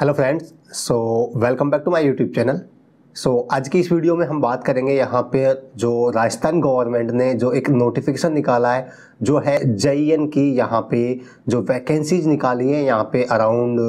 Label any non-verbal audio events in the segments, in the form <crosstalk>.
Hello friends so welcome back to my YouTube channel so आज की इस video में हम बात करेंगे यहाँ पे जो राजस्थान गवर्नमेंट ने जो एक नोटिफिकेशन निकाला है जो है जईएन की यहाँ पे जो वैकेंसीज निकाली हैं यहाँ पे अराउंड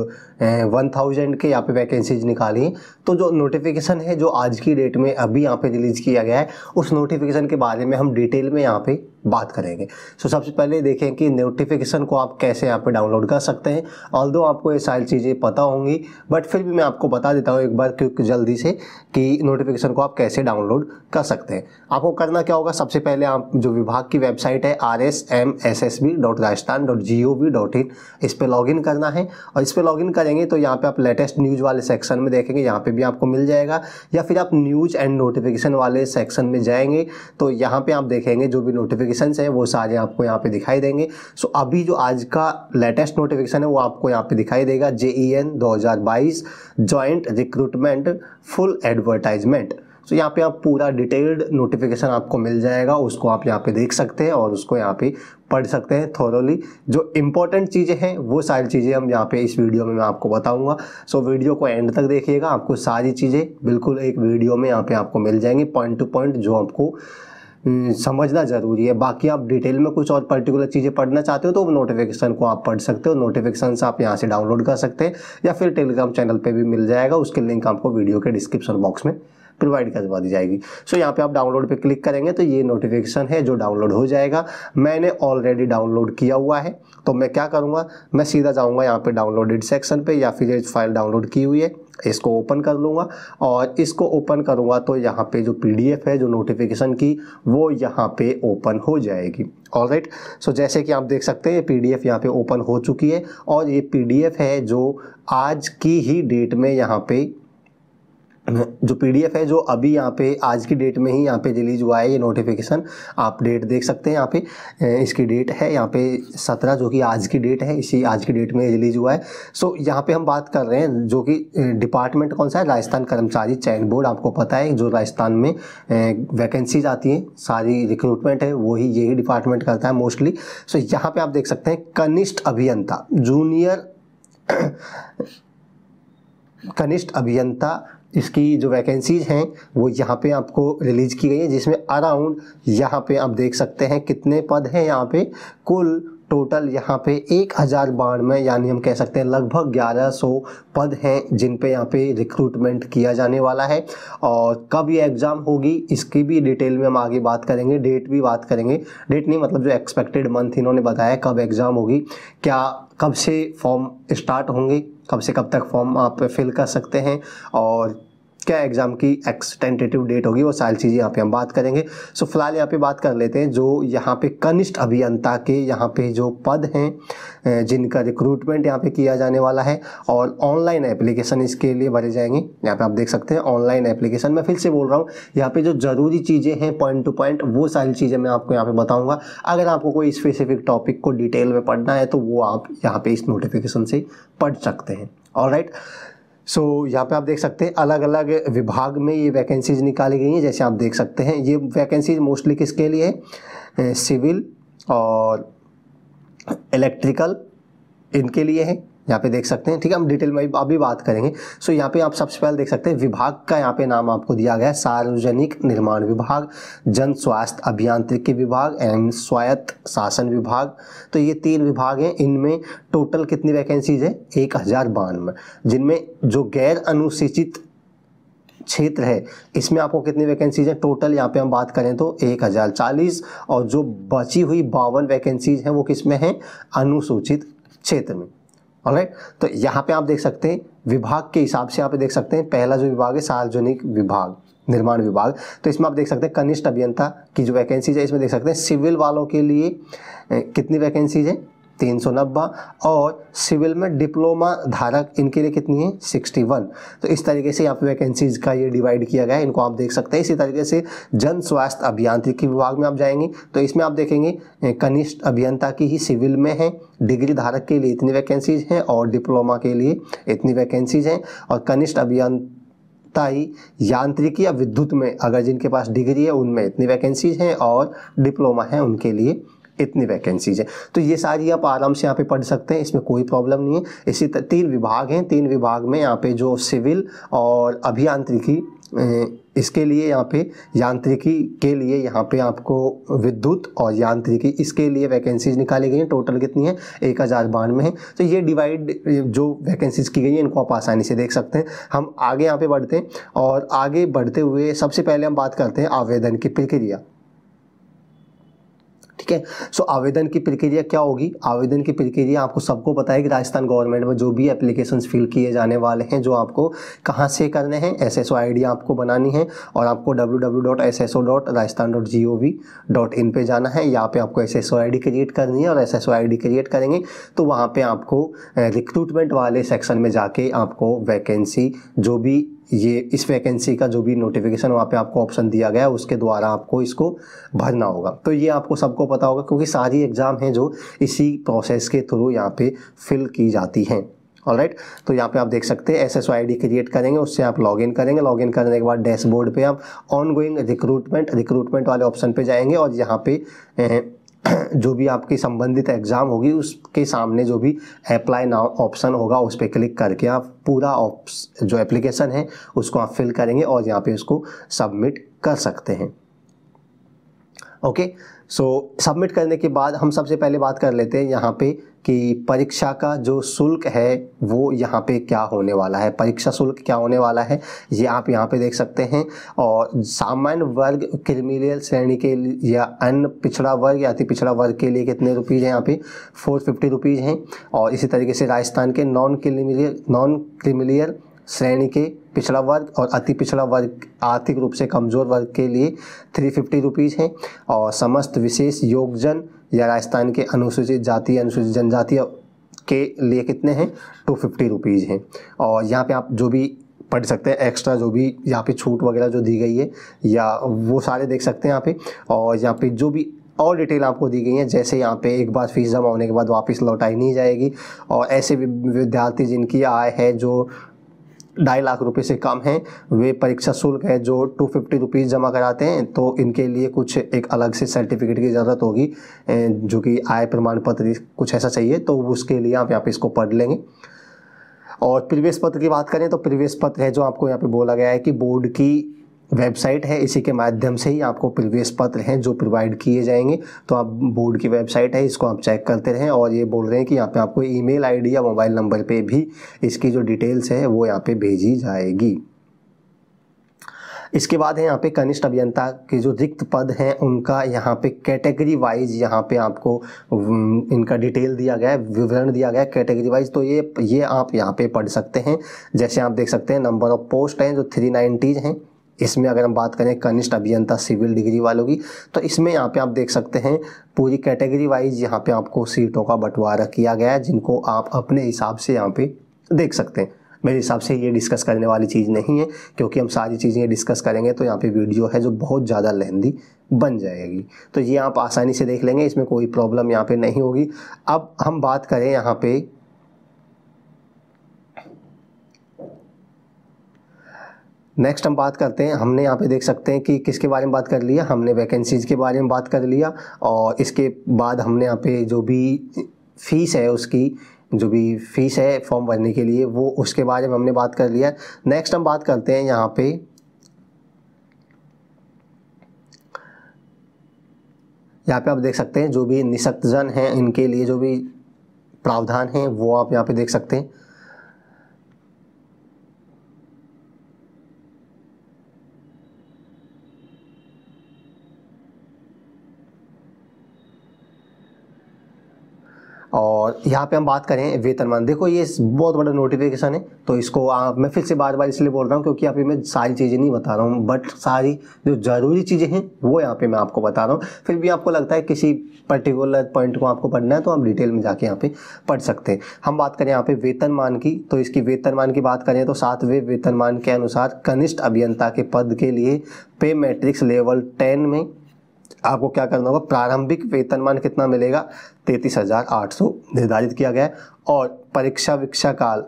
वन थाउजेंड के यहाँ पे वैकेंसीज निकाली हैं तो जो नोटिफिकेशन है जो आज की डेट में अभी यहाँ पे रिलीज़ किया गया है उस नोटिफिकेशन के बारे में हम डिटेल में यहाँ पे बात करेंगे सो सबसे पहले देखें कि नोटिफिकेशन को आप कैसे यहाँ पे डाउनलोड कर सकते हैं ऑल आपको ये सारी चीज़ें पता होंगी बट फिर भी मैं आपको बता देता हूँ एक बार क्योंकि जल्दी से कि नोटिफिकेशन को आप कैसे डाउनलोड कर सकते हैं आपको करना क्या होगा सबसे पहले आप जो विभाग की वेबसाइट है R S S M S S B dot Rajasthan dot G O V dot in इस पर लॉगिन करना है और इस पर लॉगिन करेंगे तो यहाँ पे आप लेटेस्ट न्यूज़ वाले सेक्शन में देखेंगे यहाँ पे भी आपको मिल जाएगा या फिर आप न्यूज़ एंड नोटिफिकेशन वाले सेक्शन में जाएंगे तो यहाँ पे आप देखेंगे जो भी नोटिफिकेशन हैं वो सारे आपको यहाँ पर दिखाई देंगे सो अभी जो आज का लेटेस्ट नोटिफिकेशन है वो आपको यहाँ पर दिखाई देगा जे ई एन दो हज़ार बाईस जॉइंट रिक्रूटमेंट फुल एडवर्टाइजमेंट तो यहाँ पे आप पूरा डिटेल्ड नोटिफिकेशन आपको मिल जाएगा उसको आप यहाँ पे देख सकते हैं और उसको यहाँ पे पढ़ सकते हैं थोरोली जो इंपॉर्टेंट चीज़ें हैं वो सारी चीज़ें हम यहाँ पे इस वीडियो में मैं आपको बताऊंगा सो वीडियो को एंड तक देखिएगा आपको सारी चीज़ें बिल्कुल एक वीडियो में यहाँ पे आपको मिल जाएंगी पॉइंट टू पॉइंट जो आपको हम्म, समझना ज़रूरी है बाकी आप डिटेल में कुछ और पर्टिकुलर चीज़ें पढ़ना चाहते हो तो नोटिफिकेशन को आप पढ़ सकते हो नोटिफिकेशन आप यहाँ से डाउनलोड कर सकते हैं या फिर टेलीग्राम चैनल पर भी मिल जाएगा उसके लिंक आपको वीडियो के डिस्क्रिप्शन बॉक्स में प्रोवाइड करवा दी जाएगी सो यहाँ पे आप डाउनलोड पे क्लिक करेंगे तो ये नोटिफिकेशन है जो डाउनलोड हो जाएगा मैंने ऑलरेडी डाउनलोड किया हुआ है तो मैं क्या करूँगा मैं सीधा जाऊँगा यहाँ पे डाउनलोडेड सेक्शन पे या फिर फाइल डाउनलोड की हुई है इसको ओपन कर लूँगा और इसको ओपन करूँगा तो यहाँ पे जो पीडीएफ है जो नोटिफिकेशन की वो यहाँ पे ओपन हो जाएगी ऑल राइट सो जैसे कि आप देख सकते हैं पी डी एफ यहाँ पर ओपन हो चुकी है और ये पी डी एफ है जो आज की ही डेट में यहाँ पे जो पीडीएफ है जो अभी यहाँ पे आज की डेट में ही यहाँ पे रिलीज हुआ है ये नोटिफिकेशन आप डेट देख सकते हैं यहाँ पे इसकी डेट है यहाँ पे सत्रह जो कि आज की डेट है इसी आज की डेट में रिलीज हुआ है सो यहाँ पे हम बात कर रहे हैं जो कि डिपार्टमेंट कौन सा है राजस्थान कर्मचारी चयन बोर्ड आपको पता है जो राजस्थान में वैकेंसीज आती हैं सारी रिक्रूटमेंट है वही यही डिपार्टमेंट करता है मोस्टली सो यहाँ पर आप देख सकते हैं कनिष्ठ अभियंता जूनियर <clears throat> कनिष्ठ अभियंता इसकी जो वैकेंसीज़ हैं वो यहाँ पे आपको रिलीज की गई है जिसमें अराउंड यहाँ पे आप देख सकते हैं कितने पद हैं यहाँ पे कुल टोटल यहाँ पे एक हज़ार बानवे यानी हम कह सकते हैं लगभग ग्यारह सौ पद हैं जिन पे यहाँ पे रिक्रूटमेंट किया जाने वाला है और कब ये एग्ज़ाम होगी इसकी भी डिटेल में हम आगे बात करेंगे डेट भी बात करेंगे डेट नहीं मतलब जो एक्सपेक्टेड मंथ इन्होंने बताया कब एग्ज़ाम होगी क्या कब से फॉर्म स्टार्ट होंगे कब से कब तक फॉर्म आप फिल कर सकते हैं और क्या एग्ज़ाम की एक्स टेंटेटिव डेट होगी वो सारी चीज़ें यहाँ पे हम बात करेंगे सो फिलहाल यहाँ पे बात कर लेते हैं जो यहाँ पे कनिष्ठ अभियंता के यहाँ पे जो पद हैं जिनका रिक्रूटमेंट यहाँ पे किया जाने वाला है और ऑनलाइन एप्लीकेशन इसके लिए भरे जाएंगे यहाँ पे आप देख सकते हैं ऑनलाइन एप्लीकेशन मैं फिर से बोल रहा हूँ यहाँ पे जो ज़रूरी चीज़ें हैं पॉइंट टू पॉइंट वो सारी चीज़ें मैं आपको यहाँ पे बताऊँगा अगर आपको कोई स्पेसिफिक टॉपिक को डिटेल में पढ़ना है तो वो आप यहाँ पे इस नोटिफिकेशन से पढ़ सकते हैं और राइट सो so, यहाँ पे आप देख सकते हैं अलग अलग विभाग में ये वैकेंसीज निकाली गई हैं जैसे आप देख सकते हैं ये वैकेंसीज मोस्टली किसके लिए है सिविल और इलेक्ट्रिकल इनके लिए है यहाँ पे देख सकते हैं ठीक है हम डिटेल में अभी बात करेंगे सो यहाँ पे आप सबसे पहले देख सकते हैं विभाग का यहाँ पे नाम आपको दिया गया है सार्वजनिक निर्माण विभाग जन स्वास्थ्य अभियांत्रिकी विभाग एंड स्वायत्त शासन विभाग तो ये तीन विभाग हैं इनमें टोटल कितनी वैकेंसीज है एक हज़ार बानवे जिनमें जो गैर अनुसूचित क्षेत्र है इसमें आपको कितनी वैकेंसीज हैं टोटल यहाँ पे हम बात करें तो एक हज़ार चालीस और जो बची हुई बावन वैकेंसीज हैं वो किसमें हैं अनुसूचित क्षेत्र में राइट तो यहाँ पे आप देख सकते हैं विभाग के हिसाब से यहाँ पे देख सकते हैं पहला जो विभाग है सार्वजनिक विभाग निर्माण विभाग तो इसमें आप देख सकते हैं कनिष्ठ अभियंता की जो वैकेंसीज है इसमें देख सकते हैं सिविल वालों के लिए कितनी वैकेंसीज है तीन सौ नब्बे और सिविल में डिप्लोमा धारक इनके लिए कितनी है सिक्सटी वन तो इस तरीके से यहाँ पे वैकेंसीज का ये डिवाइड किया गया है इनको आप देख सकते हैं इसी तरीके से जन स्वास्थ्य अभियांत्रिकी विभाग में आप जाएंगे तो इसमें आप देखेंगे कनिष्ठ अभियंता की ही सिविल में है डिग्री धारक के लिए इतनी वैकेंसीज हैं और डिप्लोमा के लिए इतनी वैकेंसीज हैं और कनिष्ठ अभियंता ही यांत्रिकी या विद्युत में अगर जिनके पास डिग्री है उनमें इतनी वैकेंसीज हैं और डिप्लोमा है उनके लिए इतनी वैकेंसीज है तो ये सारी आप आराम से यहाँ पे पढ़ सकते हैं इसमें कोई प्रॉब्लम नहीं है इसी तीन विभाग हैं तीन विभाग में यहाँ पे जो सिविल और अभियांत्रिकी इसके लिए यहाँ पे यांत्रिकी के लिए यहाँ पे आपको विद्युत और यांत्रिकी इसके लिए वैकेंसीज निकाली गई हैं टोटल कितनी है एक हज़ार बानवे हैं तो ये डिवाइड जो वैकेंसीज की गई हैं इनको आप आसानी से देख सकते हैं हम आगे यहाँ पे बढ़ते हैं और आगे बढ़ते हुए सबसे पहले हम बात करते हैं आवेदन की प्रक्रिया ठीक है सो आवेदन की प्रक्रिया क्या होगी आवेदन की प्रक्रिया आपको सबको पता है कि राजस्थान गवर्नमेंट में जो भी एप्लीकेशन फिल किए जाने वाले हैं जो आपको कहाँ से करने हैं एस एस आपको बनानी है और आपको डब्ल्यू पे जाना है यहाँ पे आपको एस एस क्रिएट करनी है और एस एस क्रिएट करेंगे तो वहाँ पे आपको रिक्रूटमेंट वाले सेक्शन में जाके आपको वैकेंसी जो भी ये इस वैकेंसी का जो भी नोटिफिकेशन वहाँ पे आपको ऑप्शन दिया गया है उसके द्वारा आपको इसको भरना होगा तो ये आपको सबको पता होगा क्योंकि सारी एग्ज़ाम हैं जो इसी प्रोसेस के थ्रू यहाँ पे फिल की जाती हैं ऑल राइट तो यहाँ पे आप देख सकते हैं S S I D create करेंगे उससे आप लॉगिन करेंगे लॉगिन करने के बाद डैशबोर्ड पे आप ऑनगोइंग रिक्रूटमेंट रिक्रूटमेंट वाले ऑप्शन पे जाएंगे और यहाँ पे <clears throat> जो भी आपकी संबंधित एग्ज़ाम होगी उसके सामने जो भी अप्लाई नाउ ऑप्शन होगा उस पर क्लिक करके आप पूरा जो एप्लीकेशन है उसको आप फिल करेंगे और यहाँ पे उसको सबमिट कर सकते हैं okay okay? So so, submit करने के बाद हम सबसे पहले बात कर लेते हैं यहाँ पे कि परीक्षा का जो शुल्क है वो यहाँ पे क्या होने वाला है परीक्षा शुल्क क्या होने वाला है ये आप यहाँ पे देख सकते हैं और सामान्य वर्ग क्रिमिनल श्रेणी के या अन्य पिछड़ा वर्ग या अति पिछड़ा वर्ग के लिए कितने रुपीज़ हैं यहाँ पे फोर फिफ्टी रुपीज़ हैं और इसी तरीके से राजस्थान के नॉन क्रिमिलियल नॉन क्रिमिलियल श्रेणी के पिछड़ा वर्ग और अति पिछड़ा वर्ग आर्थिक रूप से कमज़ोर वर्ग के लिए थ्री फिफ्टी रुपीज़ हैं और समस्त विशेष योगजन या राजस्थान के अनुसूचित जाति अनुसूचित जनजाति के लिए कितने हैं टू फिफ्टी रुपीज़ हैं और यहाँ पे आप जो भी पढ़ सकते हैं एक्स्ट्रा जो भी यहाँ पे छूट वगैरह जो दी गई है या वो सारे देख सकते हैं यहाँ पे और यहाँ पे जो भी और डिटेल आपको दी गई हैं जैसे यहाँ पे एक बार फीस जमा होने के बाद वापस लौटाई नहीं जाएगी और ऐसे विद्यार्थी जिनकी आय है जो ढाई लाख रुपए से कम हैं वे परीक्षा शुल्क है जो टू फिफ्टी रुपीज़ जमा कराते हैं तो इनके लिए कुछ एक अलग से सर्टिफिकेट की ज़रूरत होगी जो कि आय प्रमाण पत्र कुछ ऐसा चाहिए तो उसके लिए आप यहाँ पे इसको पढ़ लेंगे और प्रवेश पत्र की बात करें तो प्रवेश पत्र है जो आपको यहाँ पे बोला गया है कि बोर्ड की वेबसाइट है इसी के माध्यम से ही आपको प्रवेश पत्र हैं जो प्रोवाइड किए जाएंगे तो आप बोर्ड की वेबसाइट है इसको आप चेक करते रहें और ये बोल रहे हैं कि यहाँ पे आपको ईमेल आईडी या मोबाइल नंबर पे भी इसकी जो डिटेल्स है वो यहाँ पे भेजी जाएगी इसके बाद है यहाँ पे कनिष्ठ अभियंता के जो रिक्त पद हैं उनका यहाँ पे कैटेगरी वाइज यहाँ पे आपको इनका डिटेल दिया गया है विवरण दिया गया है कैटेगरी वाइज तो ये ये आप यहाँ पे पढ़ सकते हैं जैसे आप देख सकते हैं नंबर ऑफ पोस्ट हैं जो थ्री नाइन्टीज हैं इसमें अगर हम बात करें कनिष्ठ अभियंता सिविल डिग्री वालों की तो इसमें यहाँ पे आप देख सकते हैं पूरी कैटेगरी वाइज यहाँ पे आपको सीटों का बंटवारा किया गया है जिनको आप अपने हिसाब से यहाँ पे देख सकते हैं मेरे हिसाब से ये डिस्कस करने वाली चीज़ नहीं है क्योंकि हम सारी चीज़ें डिस्कस करेंगे तो यहाँ पे वीडियो है जो बहुत ज़्यादा लेंदी बन जाएगी तो ये आप आसानी से देख लेंगे इसमें कोई प्रॉब्लम यहाँ पे नहीं होगी अब हम बात करें यहाँ पे नेक्स्ट हम बात करते हैं हमने यहाँ पे देख सकते हैं कि किसके बारे में बात कर लिया हमने वैकेंसीज के बारे में बात कर लिया और इसके बाद हमने यहाँ पे जो भी फीस है उसकी जो भी फीस है फॉर्म भरने के लिए वो उसके बारे में हमने बात कर लिया नेक्स्ट हम बात करते हैं यहाँ पे यहाँ पे आप देख सकते हैं जो भी निशक्तजन हैं इनके लिए जो भी प्रावधान हैं वो आप यहाँ पे देख सकते हैं और यहाँ पे हम बात करें वेतनमान देखो ये बहुत बड़ा नोटिफिकेशन है तो इसको आ, मैं फिर से बार बार इसलिए बोल रहा हूँ क्योंकि यहाँ पे मैं सारी चीज़ें नहीं बता रहा हूँ बट सारी जो ज़रूरी चीज़ें हैं वो यहाँ पे मैं आपको बता रहा हूँ फिर भी आपको लगता है किसी पर्टिकुलर पॉइंट को आपको पढ़ना है तो आप डिटेल में जाके यहाँ पे पढ़ सकते हैं हम बात करें यहाँ पे वेतनमान की तो इसकी वेतनमान की बात करें तो सातवें वेतनमान के अनुसार कनिष्ठ अभियंता के पद के लिए पे मैट्रिक्स लेवल टेन में आपको क्या करना होगा प्रारंभिक वेतनमान कितना मिलेगा तैतीस हज़ार आठ सौ निर्धारित किया गया है और परीक्षा विक्षा काल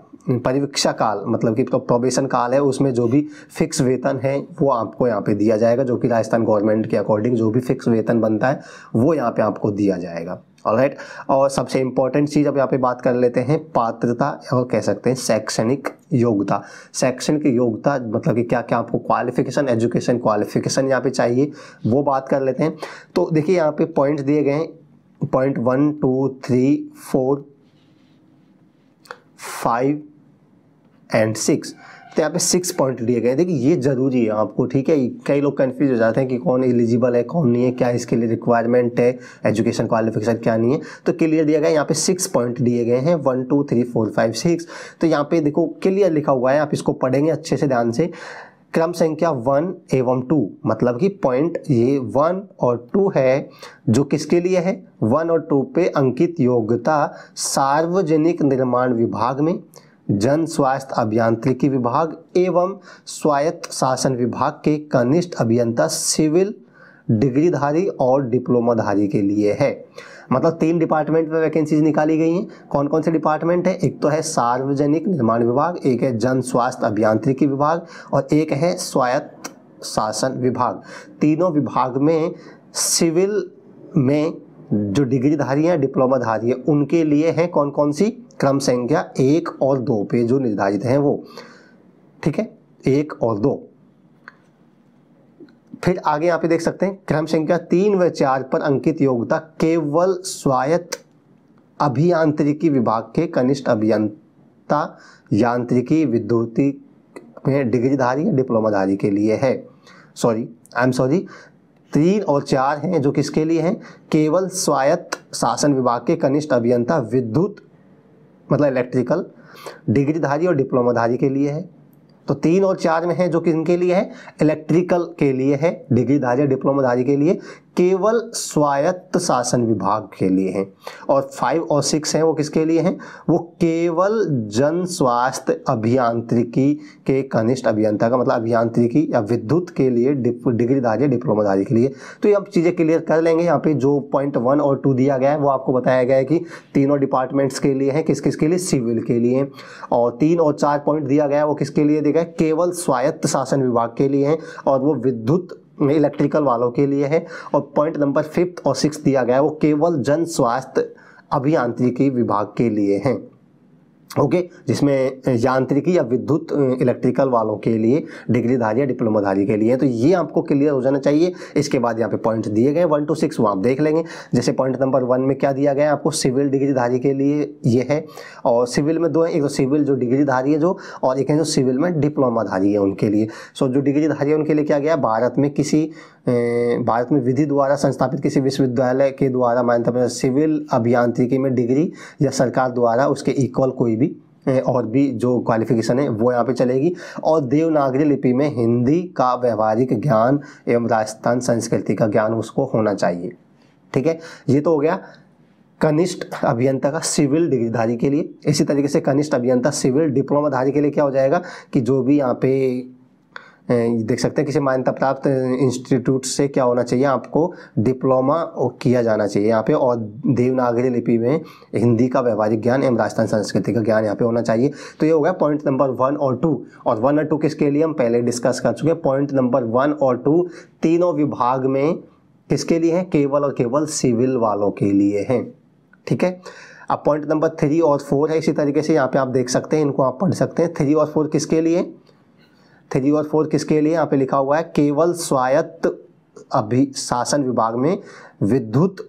परीक्षा काल मतलब कि प्रोबेशन काल है उसमें जो भी फिक्स वेतन है वो आपको यहाँ पे दिया जाएगा जो कि राजस्थान गवर्नमेंट के अकॉर्डिंग जो भी फिक्स वेतन बनता है वो यहाँ पे आपको दिया जाएगा राइट और सबसे इंपॉर्टेंट चीज़ अब यहाँ पे बात कर लेते हैं पात्रता और कह सकते हैं शैक्षणिक योग्यता सेक्शन की योग्यता मतलब कि क्या क्या आपको क्वालिफिकेशन एजुकेशन क्वालिफिकेशन यहाँ पे चाहिए वो बात कर लेते हैं तो देखिए यहाँ पे पॉइंट दिए गए हैं point one two three four five and six तो यहाँ पे सिक्स पॉइंट दिए गए देखिए ये ज़रूरी है आपको ठीक है कई लोग कन्फ्यूज हो जाते हैं कि कौन एलिजिबल है कौन नहीं है क्या इसके लिए रिक्वायरमेंट है एजुकेशन क्वालिफिकेशन क्या नहीं है तो क्लियर दिया गया यहाँ पे सिक्स पॉइंट दिए गए हैं one two three four five six तो यहाँ पे देखो क्लियर लिखा हुआ है आप इसको पढ़ेंगे अच्छे से ध्यान से क्रम संख्या वन एवं टू मतलब कि पॉइंट ये वन और टू है जो किसके लिए है वन और टू पे अंकित योग्यता सार्वजनिक निर्माण विभाग में जन स्वास्थ्य अभियांत्रिकी विभाग एवं स्वायत्त शासन विभाग के कनिष्ठ अभियंता सिविल डिग्रीधारी और डिप्लोमाधारी के लिए है मतलब तीन डिपार्टमेंट में वैकेंसीज निकाली गई हैं कौन कौन से डिपार्टमेंट है एक तो है सार्वजनिक निर्माण विभाग एक है जन स्वास्थ्य अभियांत्रिकी विभाग और एक है स्वायत्त शासन विभाग तीनों विभाग में सिविल में जो डिग्रीधारी हैं डिप्लोमाधारी हैं उनके लिए हैं कौन कौन सी क्रम संख्या एक और दो पे जो निर्धारित हैं वो ठीक है एक और दो फिर आगे यहाँ पे देख सकते हैं क्रम संख्या तीन व चार पर अंकित योग्यता केवल स्वायत्त अभियांत्रिकी विभाग के कनिष्ठ अभियंता यांत्रिकी विद्युती में डिग्रीधारी या डिप्लोमाधारी के लिए है सॉरी आई एम सॉरी तीन और चार हैं जो किसके लिए हैं केवल स्वायत्त शासन विभाग के कनिष्ठ अभियंता विद्युत मतलब इलेक्ट्रिकल डिग्रीधारी और डिप्लोमाधारी के लिए है तो तीन और चार में है जो के लिए है इलेक्ट्रिकल के लिए है डिग्रीधारी और डिप्लोमाधारी के लिए केवल स्वायत्त शासन विभाग के लिए हैं और फाइव और सिक्स हैं वो किसके लिए हैं वो केवल जन स्वास्थ्य अभियांत्रिकी के कनिष्ठ अभियंता का मतलब अभियांत्रिकी या विद्युत के लिए डिग्रीधारी डिप्लोमाधारी के लिए तो ये हम चीज़ें क्लियर कर लेंगे यहाँ पे जो पॉइंट वन और टू दिया गया है वो आपको बताया गया है कि तीनों डिपार्टमेंट्स के लिए हैं किस किस के लिए सिविल के लिए और तीन और चार पॉइंट दिया गया है वो किसके लिए देखा है केवल स्वायत्त शासन विभाग के लिए हैं और वो विद्युत में इलेक्ट्रिकल वालों के लिए है और पॉइंट नंबर फिफ्थ और सिक्स दिया गया है वो केवल जन स्वास्थ्य अभियांत्रिकी विभाग के लिए हैं ओके okay, जिसमें यांत्रिकी या विद्युत इलेक्ट्रिकल वालों के लिए डिग्रीधारी या डिप्लोमाधारी के लिए तो ये आपको क्लियर हो जाना चाहिए इसके बाद यहाँ पे पॉइंट दिए गए वन टू सिक्स वो आप देख लेंगे जैसे पॉइंट नंबर वन में क्या दिया गया है आपको सिविल डिग्रीधारी के लिए ये है और सिविल में दो है एक तो सिविल जो डिग्रीधारी है जो और एक है जो सिविल में डिप्लोमाधारी है उनके लिए सो जो जो डिग्रीधारी है उनके लिए क्या गया भारत में किसी भारत में विधि द्वारा संस्थापित किसी विश्वविद्यालय के द्वारा मान्यता सिविल अभियांत्रिकी में डिग्री या सरकार द्वारा उसके इक्वल कोई भी और भी जो क्वालिफिकेशन है वो यहाँ पे चलेगी और देवनागरी लिपि में हिंदी का व्यवहारिक ज्ञान एवं राजस्थान संस्कृति का ज्ञान उसको होना चाहिए ठीक है ये तो हो गया कनिष्ठ अभियंता का सिविल डिग्रीधारी के लिए इसी तरीके से कनिष्ठ अभियंता सिविल डिप्लोमाधारी के लिए क्या हो जाएगा कि जो भी यहाँ पे देख सकते हैं किसी मान्यता प्राप्त इंस्टीट्यूट से क्या होना चाहिए आपको डिप्लोमा किया जाना चाहिए यहाँ पे और देवनागरी लिपि में हिंदी का व्यवहारिक ज्ञान एवं राजस्थान संस्कृति का ज्ञान यहाँ पे होना चाहिए तो ये हो गया पॉइंट नंबर वन और टू और वन और टू किसके लिए हम पहले डिस्कस कर चुके हैं पॉइंट नंबर वन और टू तीनों विभाग में किसके लिए हैं केवल और केवल सिविल वालों के लिए हैं ठीक है अब पॉइंट नंबर थ्री और फोर है इसी तरीके से यहाँ पे आप देख सकते हैं इनको आप पढ़ सकते हैं थ्री और फोर किसके लिए थ्री और फोर किसके लिए यहाँ पे लिखा हुआ है केवल स्वायत्त अभी शासन विभाग में विद्युत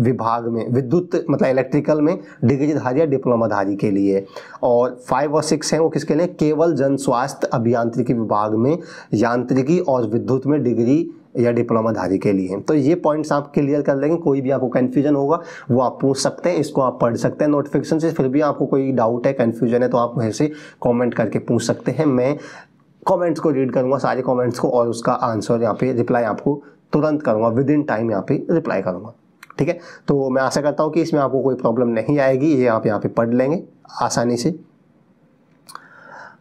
विभाग में विद्युत मतलब इलेक्ट्रिकल में डिग्रीधारी या डिप्लोमाधारी के लिए और फाइव और सिक्स हैं वो किसके लिए केवल जन स्वास्थ्य अभियांत्रिकी विभाग में यांत्रिकी और विद्युत में डिग्री या डिप्लोमाधारी के लिए तो ये पॉइंट्स आप क्लियर कर लेंगे कोई भी आपको कन्फ्यूजन होगा वो आप पूछ सकते हैं इसको आप पढ़ सकते हैं नोटिफिकेशन से फिर भी आपको कोई डाउट है कन्फ्यूजन है तो आप वैसे कमेंट करके पूछ सकते हैं मैं कमेंट्स को रीड करूँगा सारे कमेंट्स को और उसका आंसर यहाँ पे रिप्लाई आपको तुरंत करूँगा विद इन टाइम यहाँ पे रिप्लाई करूँगा ठीक है तो मैं आशा करता हूँ कि इसमें आपको कोई प्रॉब्लम नहीं आएगी ये आप यहाँ पे पढ़ लेंगे आसानी से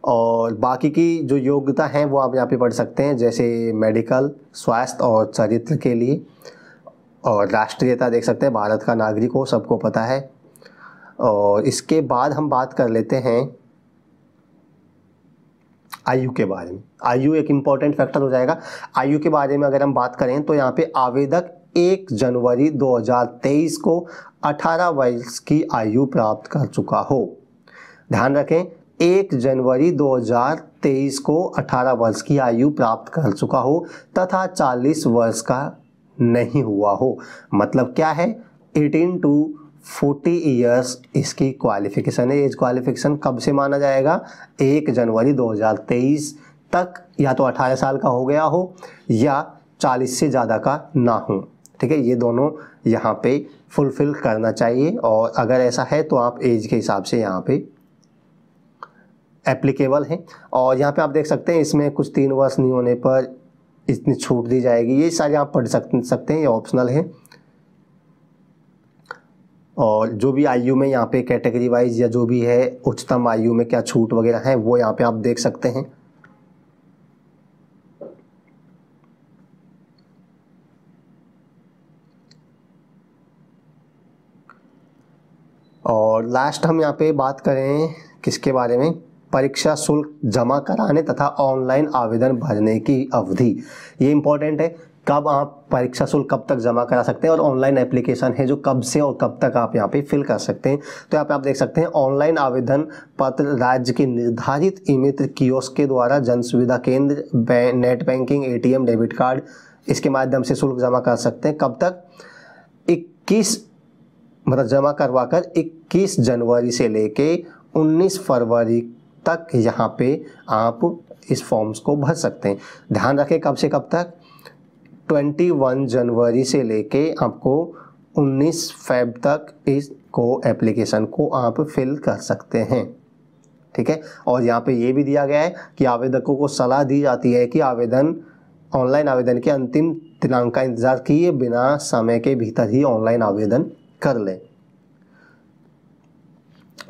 और बाकी की जो योग्यता है वो आप यहाँ पे पढ़ सकते हैं जैसे मेडिकल स्वास्थ्य और चरित्र के लिए और राष्ट्रीयता देख सकते हैं भारत का नागरिक हो सबको पता है और इसके बाद हम बात कर लेते हैं आयु के बारे में आयु एक इम्पॉर्टेंट फैक्टर हो जाएगा आयु के बारे में अगर हम बात करें तो यहाँ पे आवेदक एक जनवरी 2023 को 18 वर्ष की आयु प्राप्त कर चुका हो ध्यान रखें एक जनवरी 2023 को 18 वर्ष की आयु प्राप्त कर चुका हो तथा 40 वर्ष का नहीं हुआ हो मतलब क्या है 18 टू फोर्टी ईयर्स इसकी क्वालिफिकेशन है एज क्वालिफिकेशन कब से माना जाएगा एक जनवरी 2023 तक या तो 18 साल का हो गया हो या 40 से ज़्यादा का ना हो ठीक है ये दोनों यहाँ पे फुलफिल करना चाहिए और अगर ऐसा है तो आप एज के हिसाब से यहाँ पे एप्लीकेबल हैं और यहाँ पे आप देख सकते हैं इसमें कुछ तीन वर्ष नहीं होने पर इतनी छूट दी जाएगी ये सारे आप पढ़ सकते सकते हैं ये ऑप्शनल है और जो भी आयु में यहाँ पे कैटेगरी वाइज या जो भी है उच्चतम आयु में क्या छूट वगैरह है वो यहाँ पे आप देख सकते हैं और लास्ट हम यहाँ पे बात करें किसके बारे में परीक्षा शुल्क जमा कराने तथा ऑनलाइन आवेदन भरने की अवधि ये इम्पोर्टेंट है कब आप परीक्षा शुल्क कब तक जमा करा सकते हैं और ऑनलाइन एप्लीकेशन है जो कब से और कब तक आप यहाँ पे फिल कर सकते हैं तो यहाँ पे आप देख सकते हैं ऑनलाइन आवेदन पत्र राज्य के निर्धारित ई मित्र के द्वारा जन सुविधा केंद्र नेट बैंकिंग ए डेबिट कार्ड इसके माध्यम से शुल्क जमा कर सकते हैं कब तक इक्कीस मतलब जमा करवा कर इक्कीस जनवरी से लेके उन्नीस फरवरी तक यहाँ पे आप इस फॉर्म्स को भर सकते हैं ध्यान रखें कब से कब तक 21 जनवरी से लेके आपको 19 फेब तक इसको एप्लीकेशन को आप फिल कर सकते हैं ठीक है और यहाँ पे ये भी दिया गया है कि आवेदकों को सलाह दी जाती है कि आवेदन ऑनलाइन आवेदन के अंतिम दिनांक का इंतज़ार किए बिना समय के भीतर ही ऑनलाइन आवेदन कर लें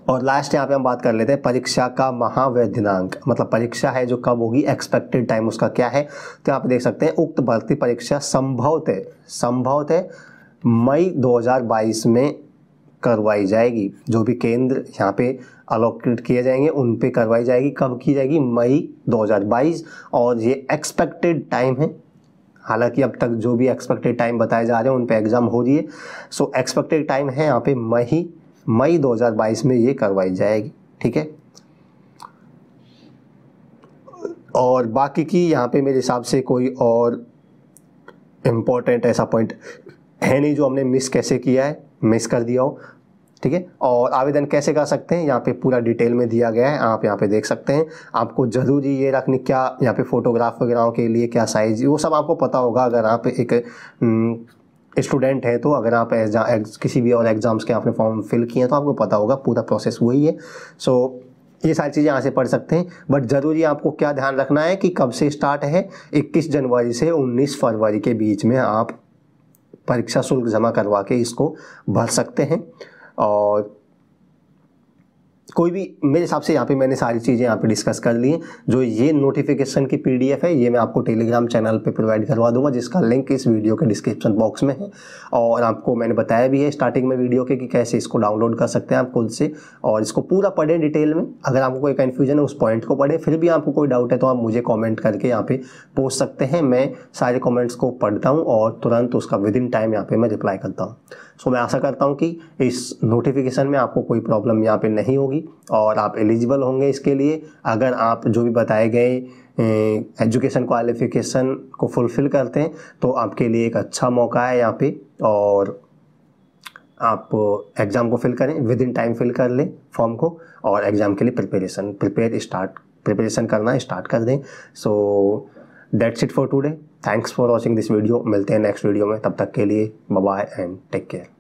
और लास्ट यहाँ पे हम बात कर लेते हैं परीक्षा का महावैधनांक मतलब परीक्षा है जो कब होगी एक्सपेक्टेड टाइम उसका क्या है तो यहाँ पे देख सकते हैं उक्त भर्ती परीक्षा संभवतः संभवतः मई 2022 में करवाई जाएगी जो भी केंद्र यहाँ पे अलोकेट किए जाएंगे उन पे करवाई जाएगी कब की जाएगी मई दो और ये एक्सपेक्टेड टाइम है हालांकि अब तक जो भी एक्सपेक्टेड टाइम बताए जा रहे हैं उन पे एग्ज़ाम हो रही है सो एक्सपेक्टेड टाइम है यहाँ पे मई मई 2022 में ये करवाई जाएगी ठीक है और बाकी की यहाँ पे मेरे हिसाब से कोई और इम्पोर्टेंट ऐसा पॉइंट है नहीं जो हमने मिस कैसे किया है मिस कर दिया हो ठीक है और आवेदन कैसे कर सकते हैं यहाँ पे पूरा डिटेल में दिया गया है आप यहाँ पे देख सकते हैं आपको ज़रूरी ये रखने क्या यहाँ पे फोटोग्राफ वगैरह के लिए क्या साइज़ वो सब आपको पता होगा अगर आप एक हम्म, स्टूडेंट हैं तो अगर आप एग्जाम किसी भी और एग्ज़ाम्स के आपने फॉर्म फिल किए हैं तो आपको पता होगा पूरा प्रोसेस वही है सो so, ये सारी चीज़ें यहाँ से पढ़ सकते हैं बट ज़रूरी आपको क्या ध्यान रखना है कि कब से स्टार्ट है 21 जनवरी से 19 फरवरी के बीच में आप परीक्षा शुल्क जमा करवा के इसको भर सकते हैं और कोई भी मेरे हिसाब से यहाँ पे मैंने सारी चीज़ें यहाँ पे डिस्कस कर ली हैं जो ये नोटिफिकेशन की पीडीएफ है ये मैं आपको टेलीग्राम चैनल पे प्रोवाइड करवा दूंगा जिसका लिंक इस वीडियो के डिस्क्रिप्शन बॉक्स में है और आपको मैंने बताया भी है स्टार्टिंग में वीडियो के कि कैसे इसको डाउनलोड कर सकते हैं आप खुद से और इसको पूरा पढ़ें डिटेल में अगर आपको कोई कन्फ्यूजन है उस पॉइंट को पढ़ें फिर भी आपको कोई डाउट है तो आप मुझे कॉमेंट करके यहाँ पर पूछ सकते हैं मैं सारे कॉमेंट्स को पढ़ता हूँ और तुरंत उसका विद इन टाइम यहाँ पर मैं रिप्लाई करता हूँ सो मैं आशा करता हूँ कि इस नोटिफिकेशन में आपको कोई प्रॉब्लम यहाँ पर नहीं होगी होगी और आप एलिजिबल होंगे इसके लिए अगर आप जो भी बताए गए एजुकेशन क्वालिफिकेशन को फुलफ़िल करते हैं तो आपके लिए एक अच्छा मौका है यहाँ पे और आप एग्ज़ाम को फिल करें विद इन टाइम फिल कर लें फॉर्म को और एग्ज़ाम के लिए प्रिपरेशन प्रिपेयर स्टार्ट प्रिपरेशन करना स्टार्ट कर दें so that's it for today thanks for watching this video मिलते हैं नेक्स्ट वीडियो में तब तक के लिए बाय एंड टेक केयर